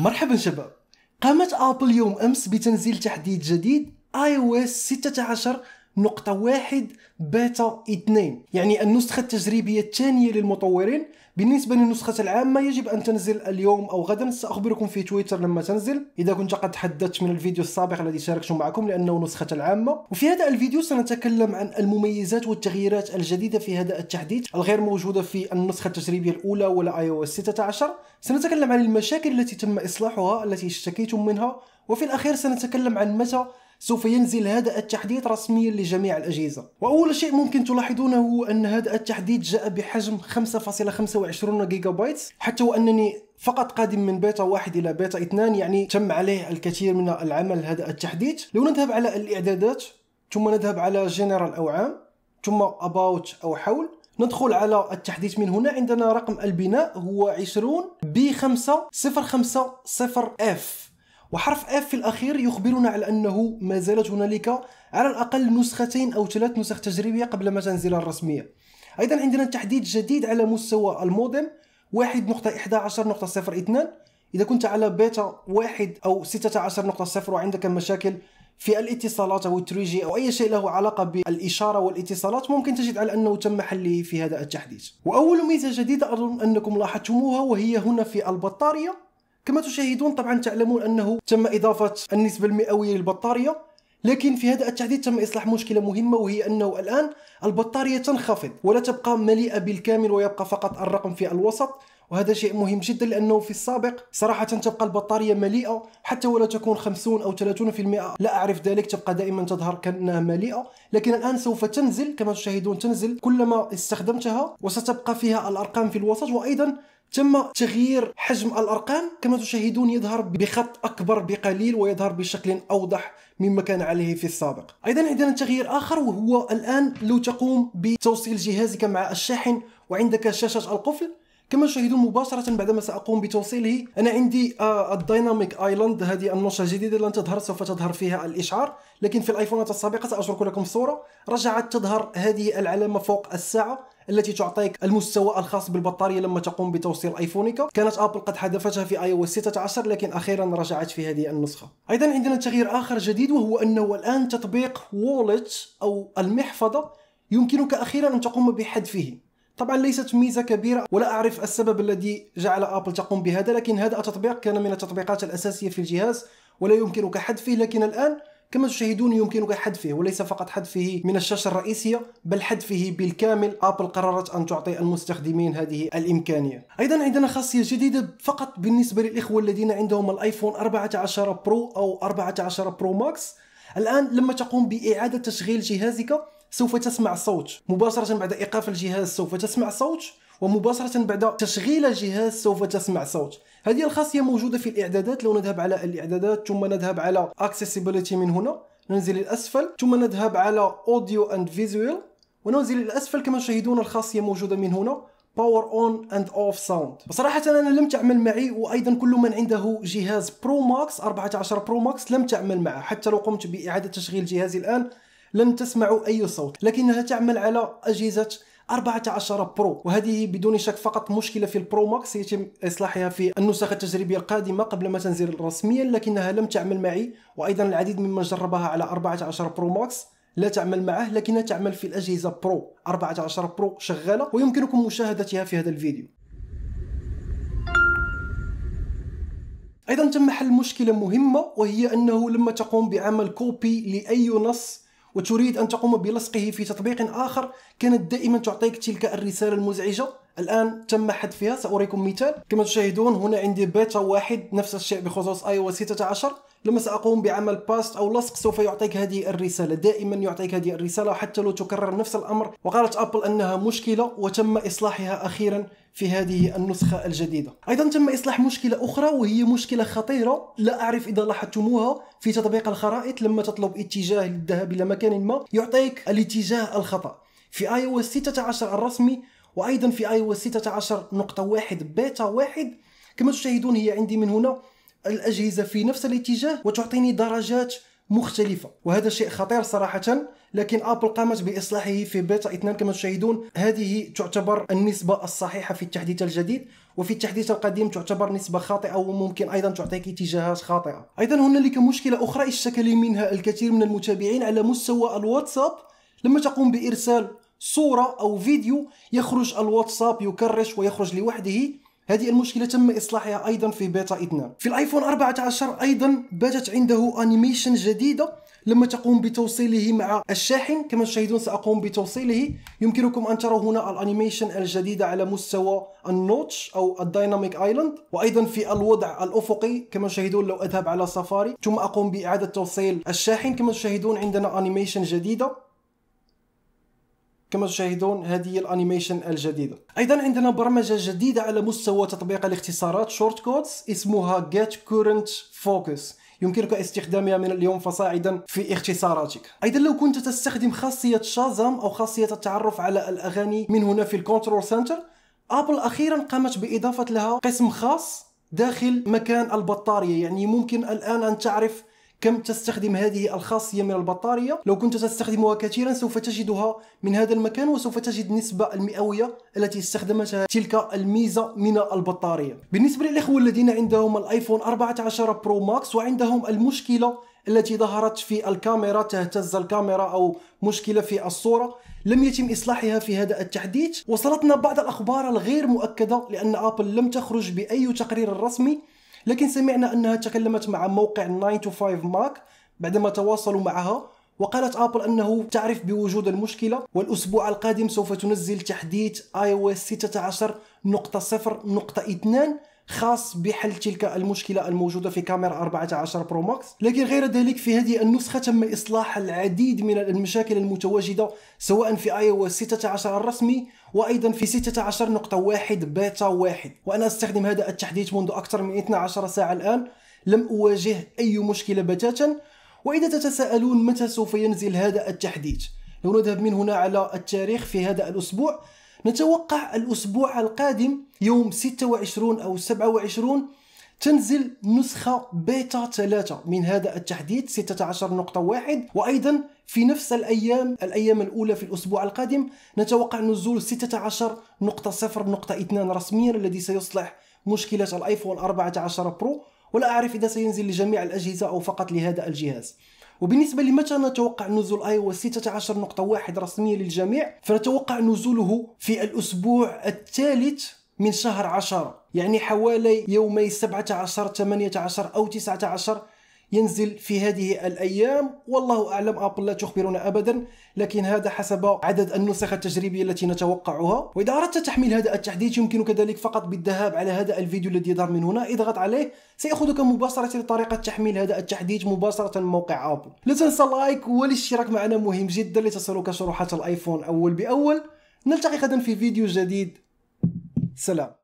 مرحبا شباب قامت ابل يوم امس بتنزيل تحديث جديد اي او اس 16 نقطة واحد بيتا اثنين يعني النسخة التجريبية الثانية للمطورين بالنسبة للنسخة العامة يجب أن تنزل اليوم أو غدا سأخبركم في تويتر لما تنزل إذا كنت قد تحدثت من الفيديو السابق الذي شاركته معكم لأنه نسخة العامة وفي هذا الفيديو سنتكلم عن المميزات والتغييرات الجديدة في هذا التحديث الغير موجودة في النسخة التجريبية الأولى ولا آي أو 16 سنتكلم عن المشاكل التي تم إصلاحها التي اشتكيتم منها وفي الأخير سنتكلم عن متى سوف ينزل هذا التحديث رسميا لجميع الأجهزة وأول شيء ممكن تلاحظونه هو أن هذا التحديث جاء بحجم 5.25 جيجا بايت حتى وأنني فقط قادم من بيتا واحد إلى بيتا اثنان يعني تم عليه الكثير من العمل هذا التحديث لو نذهب على الإعدادات ثم نذهب على جنرال أو عام ثم أباوت أو حول ندخل على التحديث من هنا عندنا رقم البناء هو 20 ب 5 5 0 اف وحرف F في الأخير يخبرنا على أنه ما زالت هنالك على الأقل نسختين أو ثلاث نسخ تجريبية قبل ما تنزل الرسمية أيضا عندنا تحديد جديد على مستوى المودم 1.11.02 إذا كنت على بيتا 1 أو 16.0 وعندك مشاكل في الاتصالات أو 3G أو أي شيء له علاقة بالإشارة والاتصالات ممكن تجد على أنه تم حله في هذا التحديث وأول ميزة جديدة أظن أنكم لاحظتموها وهي هنا في البطارية كما تشاهدون طبعا تعلمون أنه تم إضافة النسبة المئوية للبطارية لكن في هذا التحديث تم إصلاح مشكلة مهمة وهي أنه الآن البطارية تنخفض ولا تبقى مليئة بالكامل ويبقى فقط الرقم في الوسط وهذا شيء مهم جدا لانه في السابق صراحه تبقى البطاريه مليئه حتى ولو تكون 50 او 30% لا اعرف ذلك تبقى دائما تظهر كانها مليئه لكن الان سوف تنزل كما تشاهدون تنزل كلما استخدمتها وستبقى فيها الارقام في الوسط وايضا تم تغيير حجم الارقام كما تشاهدون يظهر بخط اكبر بقليل ويظهر بشكل اوضح مما كان عليه في السابق ايضا عندنا تغيير اخر وهو الان لو تقوم بتوصيل جهازك مع الشاحن وعندك شاشه القفل كما تشاهدون مباشرة بعدما سأقوم بتوصيله أنا عندي آه، الدايناميك آيلاند هذه النشرة الجديدة لن تظهر سوف تظهر فيها الإشعار لكن في الآيفونات السابقة سأترك لكم صورة رجعت تظهر هذه العلامة فوق الساعة التي تعطيك المستوى الخاص بالبطارية لما تقوم بتوصيل ايفونك كانت ابل قد حذفتها في اي او 16 لكن اخيرا رجعت في هذه النسخة ايضا عندنا تغيير اخر جديد وهو انه الان تطبيق وولت او المحفظة يمكنك اخيرا ان تقوم بحذفه طبعا ليست ميزة كبيرة ولا أعرف السبب الذي جعل أبل تقوم بهذا لكن هذا التطبيق كان من التطبيقات الأساسية في الجهاز ولا يمكنك حذفه لكن الآن كما تشاهدون يمكنك حذفه وليس فقط حذفه من الشاشة الرئيسية بل حذفه بالكامل أبل قررت أن تعطي المستخدمين هذه الإمكانية أيضا عندنا خاصية جديدة فقط بالنسبة للإخوة الذين عندهم الآيفون 14 برو أو 14 برو ماكس الآن لما تقوم بإعادة تشغيل جهازك سوف تسمع صوت مباشرة بعد إيقاف الجهاز سوف تسمع صوت ومباشرة بعد تشغيل الجهاز سوف تسمع صوت هذه الخاصيه موجوده في الاعدادات لو نذهب على الاعدادات ثم نذهب على accessibility من هنا ننزل الاسفل ثم نذهب على audio and visual وننزل الاسفل كما تشاهدون الخاصيه موجوده من هنا باور اون اند اوف ساوند بصراحه انا لم تعمل معي وايضا كل من عنده جهاز برو ماكس 14 برو ماكس لم تعمل معه حتى لو قمت باعاده تشغيل جهازي الان لن تسمعوا اي صوت لكنها تعمل على اجهزه 14 برو وهذه بدون شك فقط مشكلة في البرو ماكس يتم إصلاحها في النسخة التجريبية القادمة قبل ما تنزل رسميا لكنها لم تعمل معي وأيضا العديد ممن جربها على 14 برو ماكس لا تعمل معه لكنها تعمل في الأجهزة برو 14 برو شغالة ويمكنكم مشاهدتها في هذا الفيديو ايضا تم حل مشكله مهمه وهي انه لما تقوم بعمل كوبي لاي نص وتريد أن تقوم بلصقه في تطبيق آخر كانت دائما تعطيك تلك الرسالة المزعجة الآن تم حذفها سأريكم مثال كما تشاهدون هنا عندي بيتا واحد نفس الشيء بخصوص iOS 16 لما سأقوم بعمل باست أو لصق سوف يعطيك هذه الرسالة دائما يعطيك هذه الرسالة حتى لو تكرر نفس الأمر وقالت أبل أنها مشكلة وتم إصلاحها أخيرا في هذه النسخة الجديدة أيضا تم إصلاح مشكلة أخرى وهي مشكلة خطيرة لا أعرف إذا لاحظتموها في تطبيق الخرائط لما تطلب اتجاه للذهاب إلى مكان ما يعطيك الاتجاه الخطأ في اي او اس 16 الرسمي وايضا في اي او اس 16.1 بيتا 1 كما تشاهدون هي عندي من هنا الاجهزه في نفس الاتجاه وتعطيني درجات مختلفه وهذا شيء خطير صراحه لكن ابل قامت باصلاحه في بيتا 2 كما تشاهدون هذه تعتبر النسبه الصحيحه في التحديث الجديد وفي التحديث القديم تعتبر نسبه خاطئه وممكن ايضا تعطيك اتجاهات خاطئه ايضا هنالك مشكله اخرى اشتكى لي منها الكثير من المتابعين على مستوى الواتساب لما تقوم بارسال صوره او فيديو يخرج الواتساب يكرش ويخرج لوحده هذه المشكلة تم إصلاحها أيضا في بيتا 2 في الايفون 14 أيضا باتت عنده أنيميشن جديدة لما تقوم بتوصيله مع الشاحن كما تشاهدون سأقوم بتوصيله يمكنكم أن تروا هنا الأنيميشن الجديدة على مستوى النوتش أو الدايناميك آيلاند وأيضا في الوضع الأفقي كما تشاهدون لو أذهب على سفاري ثم أقوم بإعادة توصيل الشاحن كما تشاهدون عندنا أنيميشن جديدة كما تشاهدون هذه هي الانيميشن الجديده ايضا عندنا برمجه جديده على مستوى تطبيق الاختصارات شورت كودز اسمها get current focus يمكنك استخدامها من اليوم فصاعدا في اختصاراتك ايضا لو كنت تستخدم خاصيه شازام او خاصيه التعرف على الاغاني من هنا في الكنترول سنتر ابل اخيرا قامت باضافه لها قسم خاص داخل مكان البطاريه يعني ممكن الان ان تعرف كم تستخدم هذه الخاصية من البطارية لو كنت تستخدمها كثيرا سوف تجدها من هذا المكان وسوف تجد النسبة المئوية التي استخدمتها تلك الميزة من البطارية بالنسبة للإخوة الذين عندهم الايفون 14 برو ماكس وعندهم المشكلة التي ظهرت في الكاميرا تهتز الكاميرا أو مشكلة في الصورة لم يتم إصلاحها في هذا التحديث وصلتنا بعض الأخبار الغير مؤكدة لأن أبل لم تخرج بأي تقرير رسمي لكن سمعنا أنها تكلمت مع موقع 9 to 5 ماك بعدما تواصلوا معها وقالت ابل انه تعرف بوجود المشكله والاسبوع القادم سوف تنزل تحديث iOS 16.0.2 خاص بحل تلك المشكلة الموجودة في كاميرا 14 برو ماكس لكن غير ذلك في هذه النسخة تم إصلاح العديد من المشاكل المتواجدة سواء في اي او 16 الرسمي وايضا في 16.1 بيتا 1 وانا استخدم هذا التحديث منذ اكثر من 12 ساعة الان لم اواجه اي مشكلة بتاتا واذا تتساءلون متى سوف ينزل هذا التحديث لو نذهب من هنا على التاريخ في هذا الاسبوع نتوقع الأسبوع القادم يوم 26 أو 27 تنزل نسخة بيتا 3 من هذا التحديث 16.1 وأيضا في نفس الأيام الأيام الأولى في الأسبوع القادم نتوقع نزول 16.0.2 رسميا الذي سيصلح مشكلة الآيفون 14 برو ولا أعرف إذا سينزل لجميع الأجهزة أو فقط لهذا الجهاز وبالنسبة لمتى نتوقع نزول اي او 16 نقطة واحد رسميا للجميع فنتوقع نزوله في الأسبوع الثالث من شهر 10 يعني حوالي يومي 17 18 أو 19 ينزل في هذه الأيام والله أعلم أبل لا تخبرنا أبدا لكن هذا حسب عدد النسخ التجريبية التي نتوقعها وإذا أردت تحميل هذا التحديث يمكنك ذلك فقط بالذهاب على هذا الفيديو الذي يظهر من هنا اضغط عليه سيأخذك مباشرة لطريقة تحميل هذا التحديث مباشرة من موقع أبل لا تنسى اللايك والاشتراك معنا مهم جدا لتصلك شروحات الآيفون أول بأول نلتقي غدا في فيديو جديد سلام